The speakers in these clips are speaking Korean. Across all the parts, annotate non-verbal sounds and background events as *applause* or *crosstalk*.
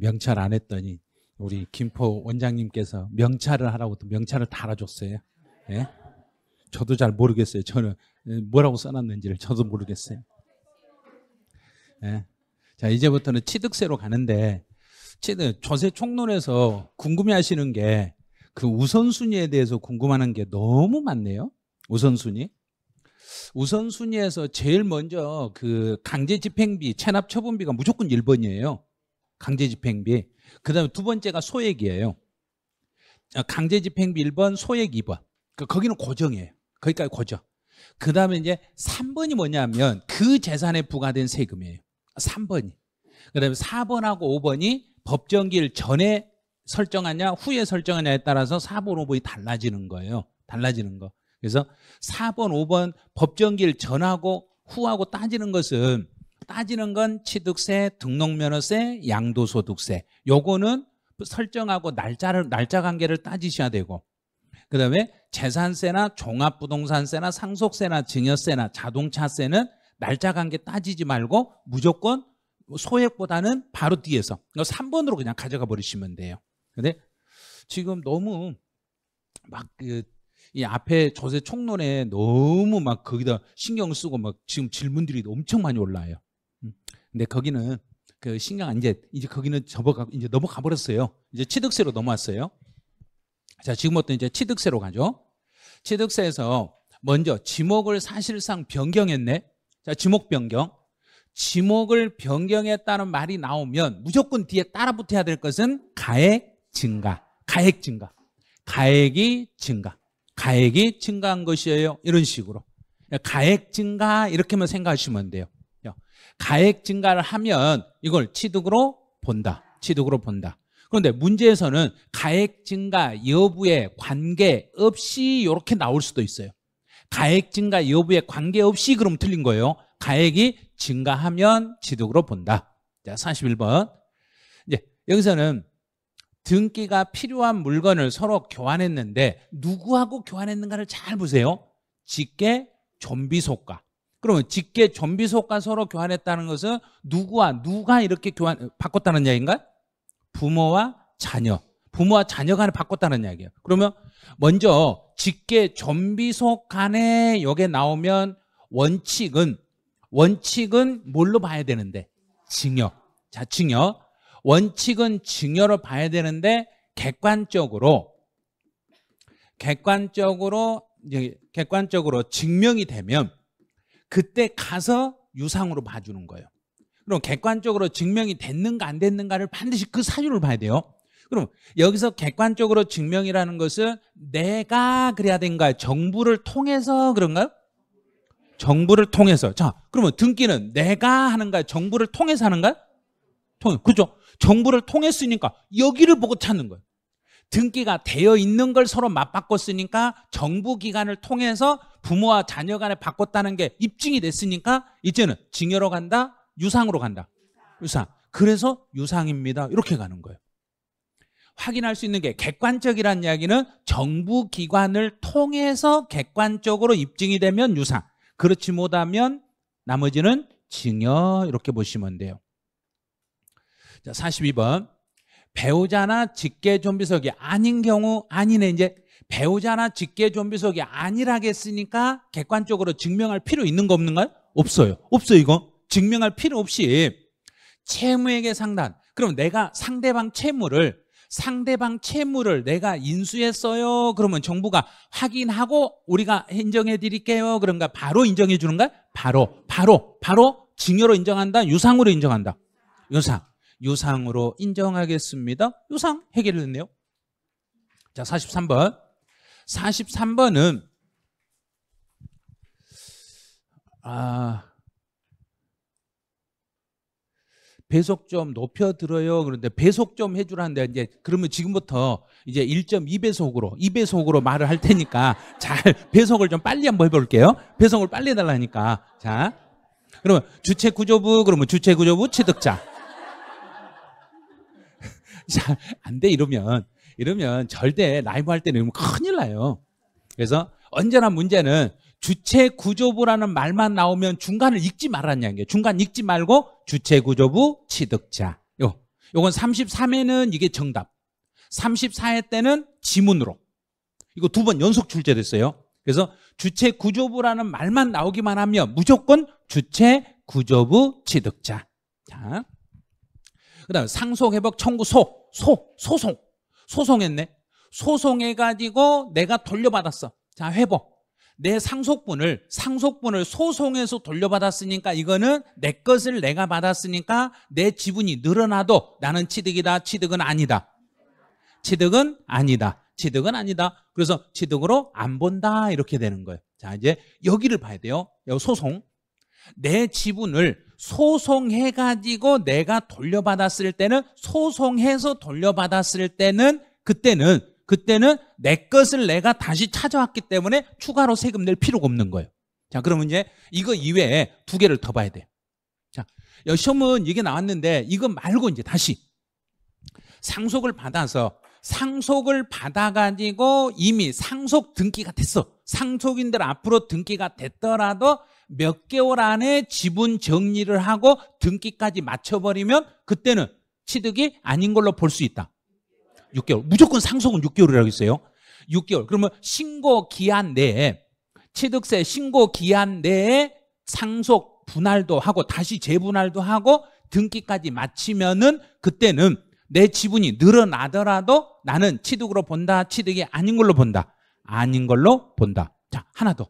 명찰 안 했더니 우리 김포 원장님께서 명찰을 하라고 또 명찰을 달아줬어요. 예? 저도 잘 모르겠어요. 저는 뭐라고 써놨는지를 저도 모르겠어요. 예? 자 이제부터는 취득세로 가는데 취득 조세 총론에서 궁금해하시는 게 그 우선순위에 대해서 궁금하는 게 너무 많네요. 우선순위. 우선순위에서 제일 먼저 그 강제집행비, 체납처분비가 무조건 1번이에요. 강제집행비. 그 다음에 두 번째가 소액이에요. 강제집행비 1번, 소액 2번. 그 거기는 고정이에요. 거기까지 고정. 그 다음에 이제 3번이 뭐냐면 그 재산에 부과된 세금이에요. 3번이. 그 다음에 4번하고 5번이 법정기일 전에 설정하냐 후에 설정하냐에 따라서 4번, 5번이 달라지는 거예요. 달라지는 거. 그래서 4번, 5번 법정기일 전하고 후하고 따지는 것은 따지는 건 취득세, 등록면허세, 양도소득세. 요거는 설정하고 날짜를 날짜 관계를 따지셔야 되고 그다음에 재산세나 종합부동산세나 상속세나 증여세나 자동차세는 날짜 관계 따지지 말고 무조건 소액보다는 바로 뒤에서 3번으로 그냥 가져가 버리시면 돼요. 근데 지금 너무 막그이 앞에 조세 총론에 너무 막 거기다 신경 쓰고 막 지금 질문들이 엄청 많이 올라요. 와 음. 근데 거기는 그 신강 안제 이제 거기는 접어가 이제 넘어가 버렸어요. 이제 취득세로 넘어왔어요. 자 지금부터 이제 취득세로 가죠. 취득세에서 먼저 지목을 사실상 변경했네. 자 지목 변경. 지목을 변경했다는 말이 나오면 무조건 뒤에 따라붙어야 될 것은 가액 증가. 가액 증가. 가액이 증가. 가액이 증가한 것이에요. 이런 식으로. 가액 증가 이렇게만 생각하시면 돼요. 가액 증가를 하면 이걸 취득으로 본다. 취득으로 본다. 그런데 문제에서는 가액 증가 여부에 관계없이 이렇게 나올 수도 있어요. 가액 증가 여부에 관계없이 그럼 틀린 거예요. 가액이 증가하면 취득으로 본다. 자, 41번. 이제 여기서는 등기가 필요한 물건을 서로 교환했는데 누구하고 교환했는가를 잘 보세요. 직계, 좀비 속가. 그러면 직계 전비 속간 서로 교환했다는 것은 누구와 누가 이렇게 교환 바꿨다는 이야기인가? 부모와 자녀. 부모와 자녀 간에 바꿨다는 이야기예요. 그러면 먼저 직계 전비속 간에 여기에 나오면 원칙은 원칙은 뭘로 봐야 되는데 징역. 자, 징역. 원칙은 증여로 봐야 되는데 객관적으로 객관적으로 객관적으로 증명이 되면 그때 가서 유상으로 봐주는 거예요. 그럼 객관적으로 증명이 됐는가 안 됐는가를 반드시 그 사유를 봐야 돼요. 그럼 여기서 객관적으로 증명이라는 것은 내가 그래야 된가? 정부를 통해서 그런가요? 정부를 통해서. 자, 그러면 등기는 내가 하는가? 정부를 통해서 하는가? 통, 그죠? 정부를 통했으니까 여기를 보고 찾는 거예요. 등기가 되어 있는 걸 서로 맞바꿨으니까 정부 기관을 통해서 부모와 자녀 간에 바꿨다는 게 입증이 됐으니까 이제는 증여로 간다, 유상으로 간다. 유상. 그래서 유상입니다. 이렇게 가는 거예요. 확인할 수 있는 게 객관적이라는 이야기는 정부 기관을 통해서 객관적으로 입증이 되면 유상. 그렇지 못하면 나머지는 증여 이렇게 보시면 돼요. 자, 42번. 배우자나 직계 좀비석이 아닌 경우 아니네 이제 배우자나 직계 좀비속이 아니라겠으니까 객관적으로 증명할 필요 있는 거 없는가요? 없어요. 없어요, 이거. 증명할 필요 없이 채무에게 상단. 그럼 내가 상대방 채무를 상대방 채무를 내가 인수했어요. 그러면 정부가 확인하고 우리가 인정해 드릴게요. 그런가 바로 인정해 주는가? 바로 바로 바로 증여로 인정한다. 유상으로 인정한다. 유상. 유상으로 인정하겠습니다. 유상 해결됐네요. 자, 43번. 43번은 아 배속 좀 높여 들어요. 그런데 배속 좀 해주라는데 이제 그러면 지금부터 이제 1.2배속으로 2배속으로 말을 할 테니까 잘 배속을 좀 빨리 한번 해볼게요. 배속을 빨리 해달라니까 자 그러면 주체 구조부 그러면 주체 구조부 취득자 *laughs* 자안 돼 이러면 이러면 절대 라이브 할 때는 큰일 나요. 그래서 언제나 문제는 주체 구조부라는 말만 나오면 중간을 읽지 말았냐는 게 중간 읽지 말고 주체 구조부 취득자. 요. 요건 33회는 이게 정답. 34회 때는 지문으로. 이거 두 번 연속 출제됐어요. 그래서 주체 구조부라는 말만 나오기만 하면 무조건 주체 구조부 취득자. 자. 그다음 상속 회복 청구 소, 소, 소송. 소송했네. 소송해가지고 내가 돌려받았어. 자, 회복. 내 상속분을 상속분을 소송해서 돌려받았으니까 이거는 내 것을 내가 받았으니까 내 지분이 늘어나도 나는 취득이다 취득은 아니다 취득은 아니다 취득은 아니다 그래서 취득으로 안 본다 이렇게 되는 거예요 자 이제 여기를 봐야 돼요 여기 소송 내 지분을 소송해 가지고 내가 돌려받았을 때는 소송해서 돌려받았을 때는 그때는 그때는 내 것을 내가 다시 찾아왔기 때문에 추가로 세금 낼 필요가 없는 거예요. 자, 그러면 이제 이거 이외에 두 개를 더 봐야 돼요. 자, 시험은 이게 나왔는데 이거 말고 이제 다시 상속을 받아서 상속을 받아가지고 이미 상속 등기가 됐어. 상속인들 앞으로 등기가 됐더라도 몇 개월 안에 지분 정리를 하고 등기까지 맞춰버리면 그때는 취득이 아닌 걸로 볼 수 있다. 6개월. 무조건 상속은 6개월이라고 했어요. 6개월. 그러면 신고 기한 내에 취득세 신고 기한 내에 상속 분할도 하고 다시 재분할도 하고 등기까지 마치면은 그때는 내 지분이 늘어나더라도 나는 취득으로 본다, 취득이 아닌 걸로 본다. 아닌 걸로 본다. 자, 하나 더.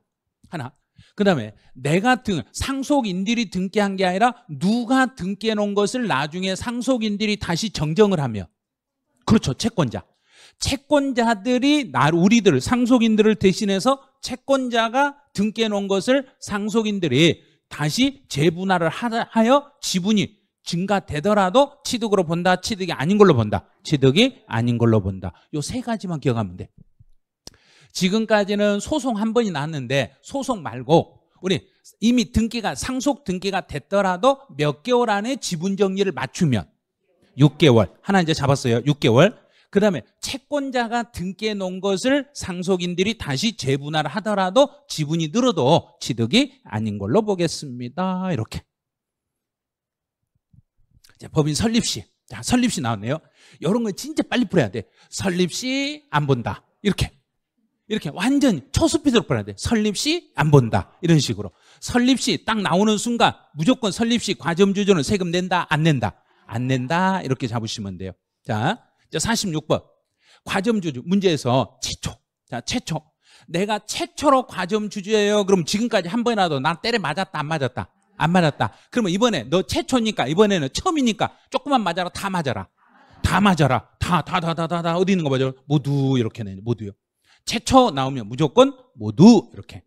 하나. 그 다음에 내가 등, 상속인들이 등기한 게 아니라 누가 등기해 놓은 것을 나중에 상속인들이 다시 정정을 하며. 그렇죠. 채권자. 채권자들이 나, 우리들, 상속인들을 대신해서 채권자가 등기해 놓은 것을 상속인들이 다시 재분할을 하여 지분이 증가되더라도 취득으로 본다, 취득이 아닌 걸로 본다. 취득이 아닌 걸로 본다. 요 세 가지만 기억하면 돼. 지금까지는 소송 한 번이 났는데 소송 말고 우리 이미 등기가 상속 등기가 됐더라도 몇 개월 안에 지분 정리를 맞추면 6개월 하나 이제 잡았어요. 6개월. 그다음에 채권자가 등기해 놓은 것을 상속인들이 다시 재분할하더라도 지분이 늘어도 취득이 아닌 걸로 보겠습니다. 이렇게. 이제 법인 설립시. 자, 설립시 나왔네요. 이런 거 진짜 빨리 풀어야 돼. 설립시 안 본다. 이렇게. 이렇게 완전 초스피드로 풀어야 돼. 설립시 안 본다. 이런 식으로. 설립시 딱 나오는 순간 무조건 설립시 과점주주는 세금 낸다, 안 낸다. 안 낸다. 이렇게 잡으시면 돼요. 자, 46번. 과점주주 문제에서 최초. 자, 최초. 내가 최초로 과점주주예요. 그럼 지금까지 한 번이라도 난 때려 맞았다, 안 맞았다. 안 맞았다. 그러면 이번에 너 최초니까 이번에는 처음이니까 조금만 맞아라 다 맞아라. 다 맞아라. 다 다 다 다 다다 어디 있는 거맞아 모두 이렇게 내 모두요. 최초 나오면 무조건 모두 이렇게.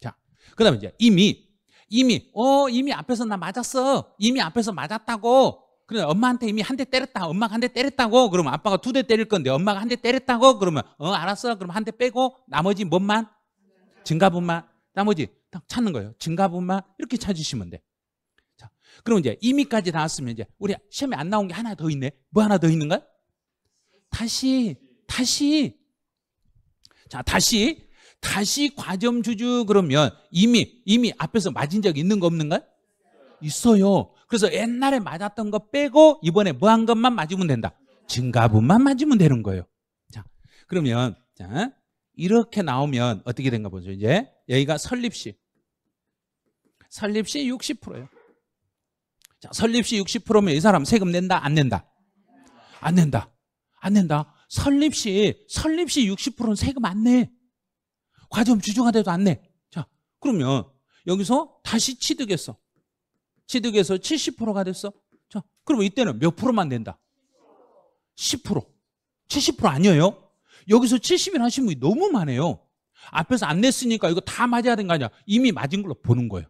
자, 그다음에 이제 이미 이미 어 이미 앞에서 나 맞았어. 이미 앞에서 맞았다고. 그래 엄마한테 이미 한 대 때렸다. 엄마가 한 대 때렸다고. 그러면 아빠가 두 대 때릴 건데 엄마가 한 대 때렸다고. 그러면 어 알았어. 그럼 한 대 빼고 나머지 뭔만 증가분만 나머지 딱 찾는 거예요. 증가분만 이렇게 찾으시면 돼. 자, 그럼 이제 이미까지 나왔으면 이제 우리 시험에 안 나온 게 하나 더 있네. 뭐 하나 더 있는가? 다시, 다시. 자, 다시. 다시 과점 주주 그러면 이미 이미 앞에서 맞은 적 있는 거 없는가? 있어요. 그래서 옛날에 맞았던 거 빼고 이번에 뭐 한 것만 맞으면 된다. 증가분만 맞으면 되는 거예요. 자, 그러면 자, 이렇게 나오면 어떻게 된가 보죠. 이제 여기가 설립식 설립시 60%예요. 자, 설립시 60%면 이 사람 세금 낸다? 안 낸다? 안 낸다. 안 낸다. 설립시, 설립시 60%는 세금 안 내. 과점 주주가 돼도 안 내. 자, 그러면 여기서 다시 취득했어. 취득해서 70%가 됐어. 자, 그러면 이때는 몇 프로만 낸다? 10%. 70% 아니에요? 여기서 70일 하신 분이 너무 많아요. 앞에서 안 냈으니까 이거 다 맞아야 되거 아니야? 이미 맞은 걸로 보는 거예요.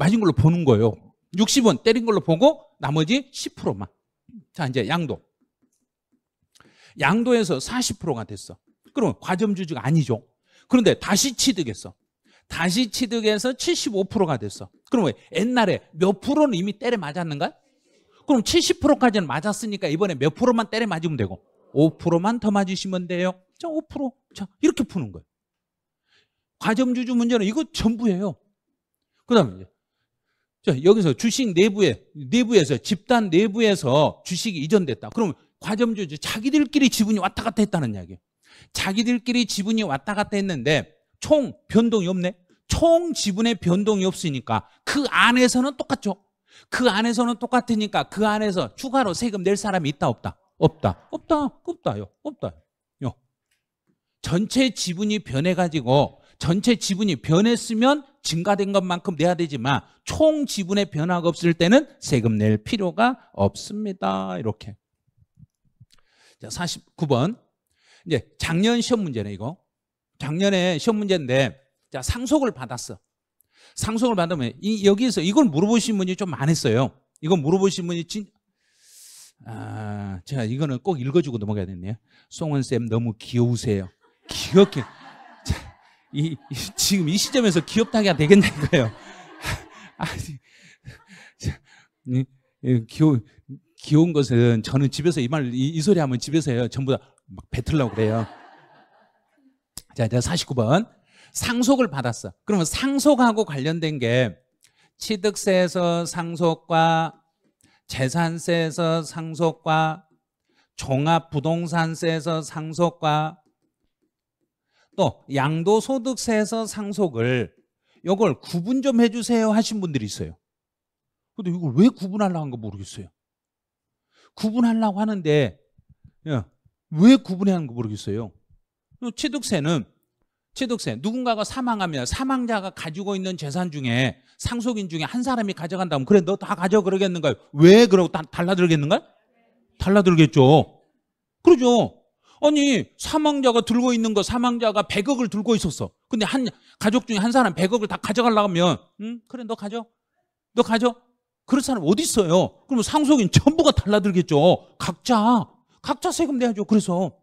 맞은 걸로 보는 거예요. 60은 때린 걸로 보고 나머지 10%만. 자, 이제 양도. 양도에서 40%가 됐어. 그럼 과점주주가 아니죠. 그런데 다시 취득했어. 다시 취득해서 75%가 됐어. 그럼 왜 옛날에 몇 프로는 이미 때려 맞았는가? 그럼 70%까지는 맞았으니까 이번에 몇 프로만 때려 맞으면 되고 5%만 더 맞으시면 돼요. 자, 5%. 자, 이렇게 푸는 거예요. 과점주주 문제는 이거 전부예요. 그다음에 자, 여기서 주식 내부에, 내부에서, 집단 내부에서 주식이 이전됐다. 그러면 과점주주, 자기들끼리 지분이 왔다 갔다 했다는 이야기예요. 자기들끼리 지분이 왔다 갔다 했는데 총 변동이 없네. 총 지분의 변동이 없으니까 그 안에서는 똑같죠. 그 안에서는 똑같으니까 그 안에서 추가로 세금 낼 사람이 있다 없다 없다 없다 없다요 없다요 전체 지분이 변해가지고 전체 지분이 변했으면 증가된 것만큼 내야 되지만 총 지분의 변화가 없을 때는 세금 낼 필요가 없습니다. 이렇게. 자, 49번. 이제 작년 시험 문제네, 이거. 작년에 시험 문제인데, 자, 상속을 받았어. 상속을 받으면, 이, 여기에서 이걸 물어보신 분이 좀 많았어요. 이거 물어보신 분이 진, 아, 제가 이거는 꼭 읽어주고 넘어가야 되네요. 송원쌤 너무 귀여우세요. 귀엽게. 이, 이, 지금 이 시점에서 기업타기가 되겠냐니요 *laughs* 아니, 귀여, 귀여운 것은 저는 집에서 이 말, 이, 이 소리 하면 집에서 요 전부 다 막 뱉으려고 그래요. 자, 이제 49번. 상속을 받았어. 그러면 상속하고 관련된 게 취득세에서 상속과 재산세에서 상속과 종합부동산세에서 상속과 또 양도소득세에서 상속을 이걸 구분 좀 해주세요 하신 분들이 있어요. 근데 이걸 왜 구분하려고 한거 모르겠어요. 구분하려고 하는데 예, 왜 구분해야 하는 거 모르겠어요. 취득세는 취득세 누군가가 사망하면 사망자가 가지고 있는 재산 중에 상속인 중에 한 사람이 가져간다면 그래 너 다 가져 그러겠는가요? 왜 그러고 달라들겠는가요? 달라들겠죠. 그러죠. 아니 사망자가 들고 있는 거 사망자가 100억을 들고 있었어. 근데 한 가족 중에 한 사람 100억을 다가져가려 하면 응 그래 너 가져. 너 가져. 그런 사람 어디 있어요? 그러면 상속인 전부가 달라들겠죠. 각자 각자 세금 내야죠. 그래서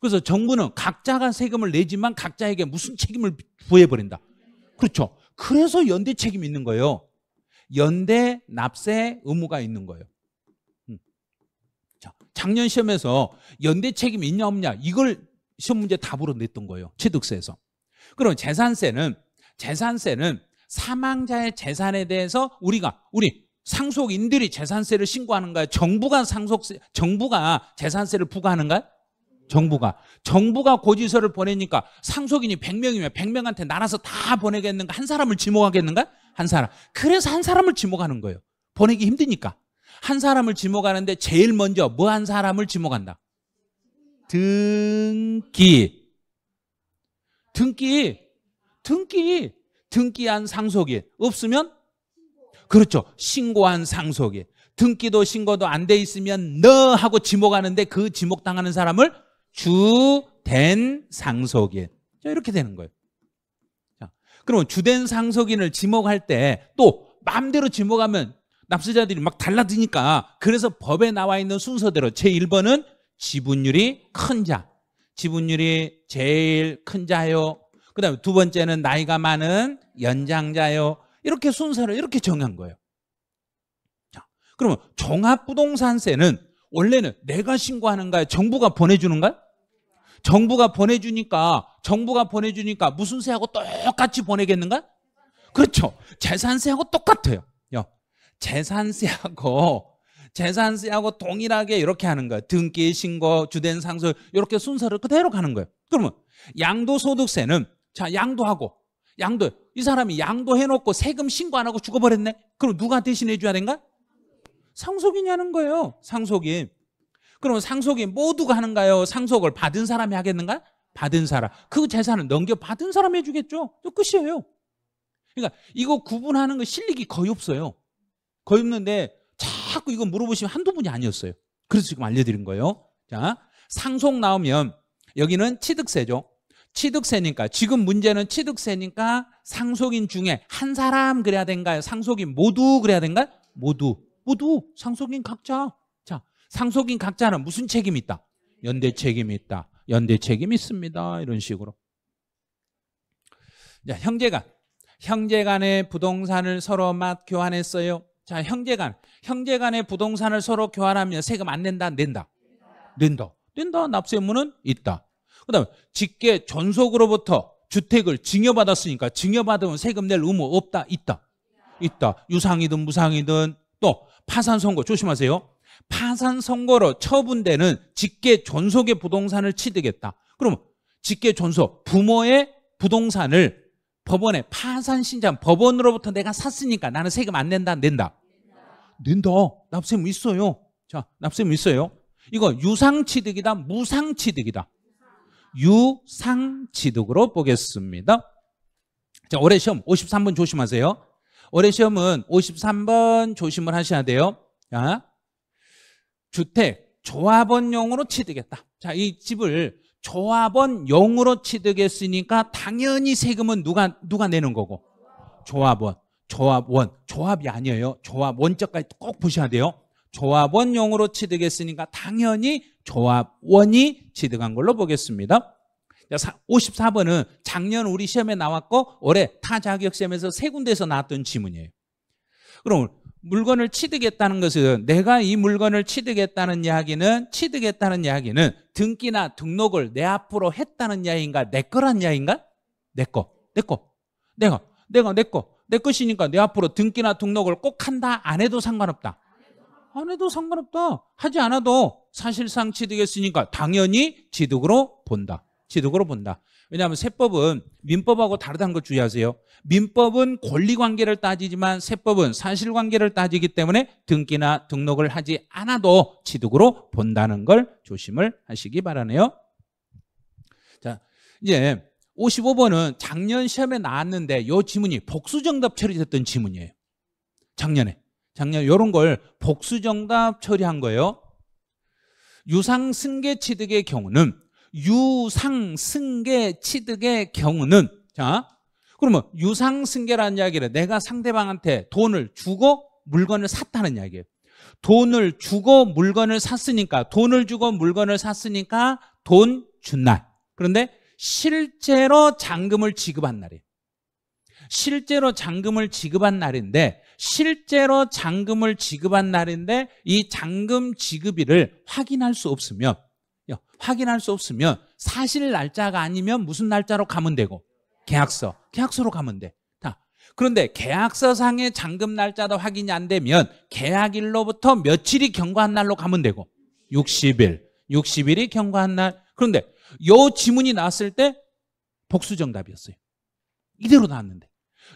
그래서 정부는 각자가 세금을 내지만 각자에게 무슨 책임을 부여해버린다. 그렇죠. 그래서 연대 책임이 있는 거예요. 연대 납세 의무가 있는 거예요. 자, 작년 시험에서 연대 책임 있냐 없냐 이걸 시험 문제 답으로 냈던 거예요. 취득세에서. 그럼 재산세는 재산세는 사망자의 재산에 대해서 우리가 우리 상속인들이 재산세를 신고하는가요? 정부가 상속세 정부가 재산세를 부과하는가요? 정부가 정부가 고지서를 보내니까 상속인이 100명이면 100명한테 나눠서 다 보내겠는가? 한 사람을 지목하겠는가? 한 사람. 그래서 한 사람을 지목하는 거예요. 보내기 힘드니까. 한 사람을 지목하는데 제일 먼저 뭐 한 사람을 지목한다? 등기. 등기. 등기. 등기한 상속인. 없으면? 그렇죠. 신고한 상속인. 등기도 신고도 안 돼 있으면 너 하고 지목하는데 그 지목당하는 사람을 주된 상속인. 이렇게 되는 거예요. 자, 그러면 주된 상속인을 지목할 때 또 마음대로 지목하면 납세자들이 막 달라지니까 그래서 법에 나와 있는 순서대로 제1번은 지분율이 큰 자. 지분율이 제일 큰 자요. 그 다음에 두 번째는 나이가 많은 연장자요. 이렇게 순서를 이렇게 정한 거예요. 자, 그러면 종합부동산세는 원래는 내가 신고하는가요? 정부가 보내주는가요? 정부가 보내주니까 정부가 보내주니까 무슨 세하고 똑같이 보내겠는가? 그렇죠. 재산세하고 똑같아요. 재산세하고 *laughs* 재산세하고 동일하게 이렇게 하는 거예요. 등기 신고, 주된 상속 이렇게 순서를 그대로 가는 거예요. 그러면 양도소득세는 자 양도하고 양도 이 사람이 양도해놓고 세금 신고 안 하고 죽어버렸네. 그럼 누가 대신해 줘야 된가? 상속이냐는 거예요. 상속이 그러면 상속이 모두가 하는가요? 상속을 받은 사람이 하겠는가? 받은 사람. 그 재산을 넘겨 받은 사람이 해주겠죠. 또 끝이에요. 그러니까 이거 구분하는 거 실력이 거의 없어요. 거의 없는데 자꾸 이거 물어보시면 한두 분이 아니었어요. 그래서 지금 알려드린 거예요. 자, 상속 나오면 여기는 취득세죠. 취득세니까 지금 문제는 취득세니까 상속인 중에 한 사람 그래야 된가요? 상속인 모두 그래야 된가요? 모두 모두 상속인 각자 자 상속인 각자는 무슨 책임이 있다? 연대 책임이 있다. 연대 책임이 있습니다. 이런 식으로 자 형제간 형제간의 부동산을 서로 맞 교환했어요. 자, 형제간. 형제간의 부동산을 서로 교환하면 세금 안 낸다, 안 낸다? 낸다. 낸다. 납세의무는 있다. 그다음 직계 전속으로부터 주택을 증여받았으니까 증여받으면 세금 낼 의무 없다, 있다. 있다. 유상이든 무상이든 또 파산 선고 조심하세요. 파산 선고로 처분되는 직계 전속의 부동산을 취득했다. 그러면 직계 전속 부모의 부동산을 법원에 파산 신장 법원으로부터 내가 샀으니까 나는 세금 안 낸다 안 낸다 낸다 납세무 있어요 자 납세무 있어요 이거 유상취득이다 무상취득이다 유상취득으로 보겠습니다 자 올해 시험 53번 조심하세요 올해 시험은 53번 조심을 하셔야 돼요 자 주택 조합원용으로 취득했다 자이 집을 조합원 0으로 취득했으니까 당연히 세금은 누가 누가 내는 거고 조합원 조합원 조합이 아니에요 조합 원적까지 꼭 보셔야 돼요 조합원 0으로 취득했으니까 당연히 조합원이 취득한 걸로 보겠습니다 54번은 작년 우리 시험에 나왔고 올해 타 자격 시험에서 세 군데에서 나왔던 지문이에요 그럼 물건을 취득했다는 것은 내가 이 물건을 취득했다는 이야기는 취득했다는 이야기는 등기나 등록을 내 앞으로 했다는 이야기인가 내 거란 이야기인가? 내 거, 내 거, 내가, 내가 내 거, 내 것이니까 내 앞으로 등기나 등록을 꼭 한다 안 해도 상관없다. 안 해도 상관없다. 하지 않아도 사실상 취득했으니까 당연히 취득으로 본다. 지도으로 본다. 왜냐하면 세법은 민법하고 다르다는 걸 주의하세요. 민법은 권리관계를 따지지만 세법은 사실관계를 따지기 때문에 등기나 등록을 하지 않아도 취득으로 본다는 걸 조심을 하시기 바라네요. 자, 이제 55번은 작년 시험에 나왔는데 이 지문이 복수정답 처리됐던 지문이에요. 작년에. 작년 이런 걸 복수정답 처리한 거예요. 유상승계 취득의 경우는 유상승계 취득의 경우는 자 그러면 유상승계라는 이야기를 내가 상대방한테 돈을 주고 물건을 샀다는 이야기예요. 돈을 주고 물건을 샀으니까 돈을 주고 물건을 샀으니까 돈 준 날. 그런데 실제로 잔금을 지급한 날이에요. 실제로 잔금을 지급한 날인데 실제로 잔금을 지급한 날인데 이 잔금 지급일을 확인할 수 없으면 확인할 수 없으면 사실 날짜가 아니면 무슨 날짜로 가면 되고 계약서, 계약서로 가면 돼. 다. 그런데 계약서상의 잔금 날짜도 확인이 안 되면 계약일로부터 며칠이 경과한 날로 가면 되고 60일, 60일이 경과한 날. 그런데 요 지문이 나왔을 때 복수 정답이었어요. 이대로 나왔는데.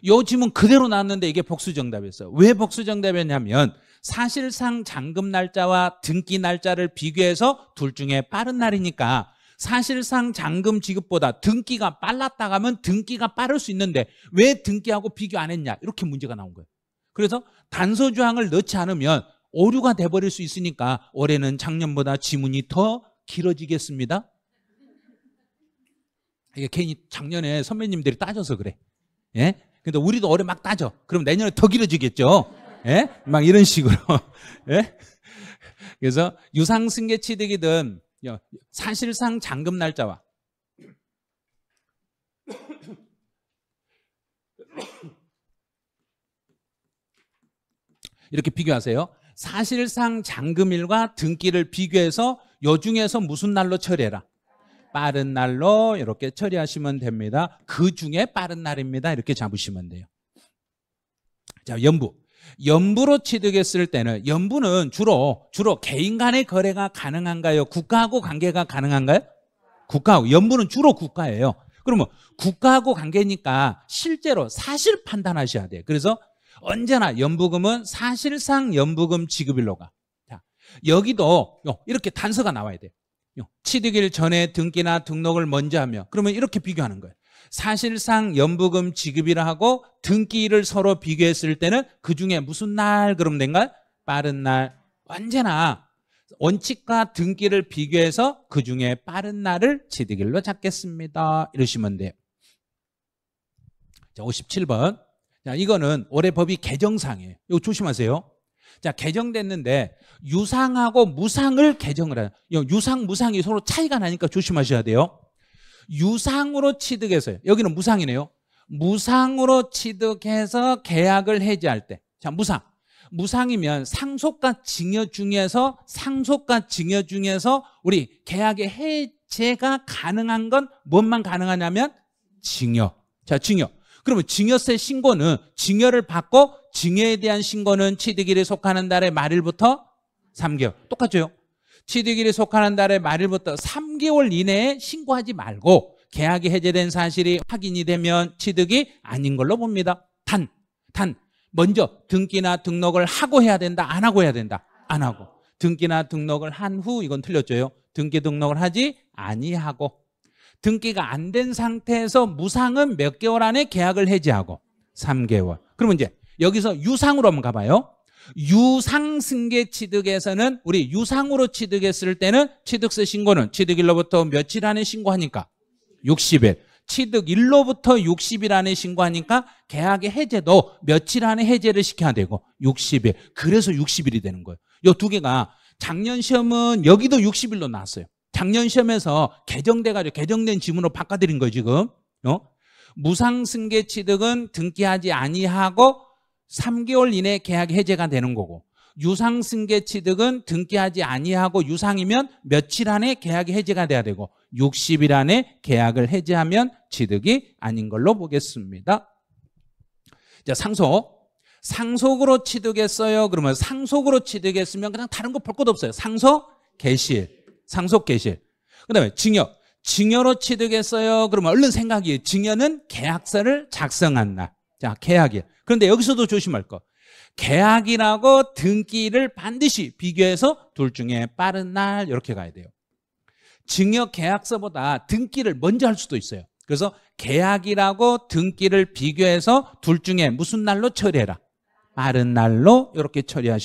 요 지문 그대로 나왔는데 이게 복수 정답이었어요. 왜 복수 정답이었냐면 사실상 잔금 날짜와 등기 날짜를 비교해서 둘 중에 빠른 날이니까 사실상 잔금 지급보다 등기가 빨랐다 가면 등기가 빠를 수 있는데 왜 등기하고 비교 안 했냐 이렇게 문제가 나온 거예요 그래서 단서 조항을 넣지 않으면 오류가 돼버릴 수 있으니까 올해는 작년보다 지문이 더 길어지겠습니다 이게 괜히 작년에 선배님들이 따져서 그래 예? 근데 우리도 올해 막 따져 그럼 내년에 더 길어지겠죠 예? 막 이런 식으로. *laughs* 예? 그래서 유상승계 취득이든 사실상 잔금 날짜와 이렇게 비교하세요. 사실상 잔금일과 등기를 비교해서 요 중에서 무슨 날로 처리해라. 빠른 날로 이렇게 처리하시면 됩니다. 그 중에 빠른 날입니다. 이렇게 잡으시면 돼요. 자, 연부. 연부로 취득했을 때는 연부는 주로 주로 개인 간의 거래가 가능한가요? 국가하고 관계가 가능한가요? 국가하고 연부는 주로 국가예요. 그러면 국가하고 관계니까 실제로 사실 판단하셔야 돼요. 그래서 언제나 연부금은 사실상 연부금 지급일로가. 자, 여기도 이렇게 단서가 나와야 돼요. 취득일 전에 등기나 등록을 먼저 하며 그러면 이렇게 비교하는 거예요. 사실상 연부금 지급이라 하고 등기일을 서로 비교했을 때는 그중에 무슨 날 그럼 된가요? 빠른 날 언제나 원칙과 등기를 비교해서 그중에 빠른 날을 지득일로 잡겠습니다 이러시면 돼요 자 57번 자 이거는 올해 법이 개정상이에요 이거 조심하세요 자 개정됐는데 유상하고 무상을 개정을 하요 유상 무상이 서로 차이가 나니까 조심하셔야 돼요 유상으로 취득해서요. 여기는 무상이네요. 무상으로 취득해서 계약을 해지할 때. 자, 무상. 무상이면 상속과 증여 중에서 상속과 증여 중에서 우리 계약의 해제가 가능한 건 뭔만 가능하냐면 증여. 자, 증여. 그러면 증여세 신고는 증여를 받고 증여에 대한 신고는 취득일에 속하는 달의 말일부터 3개월. 똑같죠? 취득일이 속하는 달의 말일부터 3개월 이내에 신고하지 말고 계약이 해제된 사실이 확인이 되면 취득이 아닌 걸로 봅니다. 단, 단 먼저 등기나 등록을 하고 해야 된다, 안 하고 해야 된다, 안 하고 등기나 등록을 한 후 이건 틀렸죠요. 등기 등록을 하지 아니하고 등기가 안 된 상태에서 무상은 몇 개월 안에 계약을 해지하고 3개월. 그러면 이제 여기서 유상으로 한번 가봐요. 유상승계 취득에서는 우리 유상으로 취득했을 때는 취득세 신고는 취득일로부터 며칠 안에 신고하니까 60일. 취득일로부터 60일 안에 신고하니까 계약의 해제도 며칠 안에 해제를 시켜야 되고 60일. 그래서 60일이 되는 거예요. 이 두 개가 작년 시험은 여기도 60일로 나왔어요. 작년 시험에서 개정돼가지고 개정된 지문으로 바꿔드린 거예요 지금. 어? 무상승계 취득은 등기하지 아니하고 3개월 이내 계약 해제가 되는 거고 유상 승계 취득은 등기하지 아니하고 유상이면 며칠 안에 계약이 해제가 돼야 되고 60일 안에 계약을 해제하면 취득이 아닌 걸로 보겠습니다. 자, 상속. 상속으로 취득했어요. 그러면 상속으로 취득했으면 그냥 다른 거 볼 것도 없어요. 상속, 개실. 상속, 개실. 그다음에 증여. 증여로 취득했어요. 그러면 얼른 생각이 증여는 계약서를 작성한 날. 자, 계약일. 그런데 여기서도 조심할 거. 계약이라고 등기를 반드시 비교해서 둘 중에 빠른 날 이렇게 가야 돼요. 증여 계약서보다 등기를 먼저 할 수도 있어요. 그래서 계약이라고 등기를 비교해서 둘 중에 무슨 날로 처리해라. 빠른 날로 이렇게 처리하시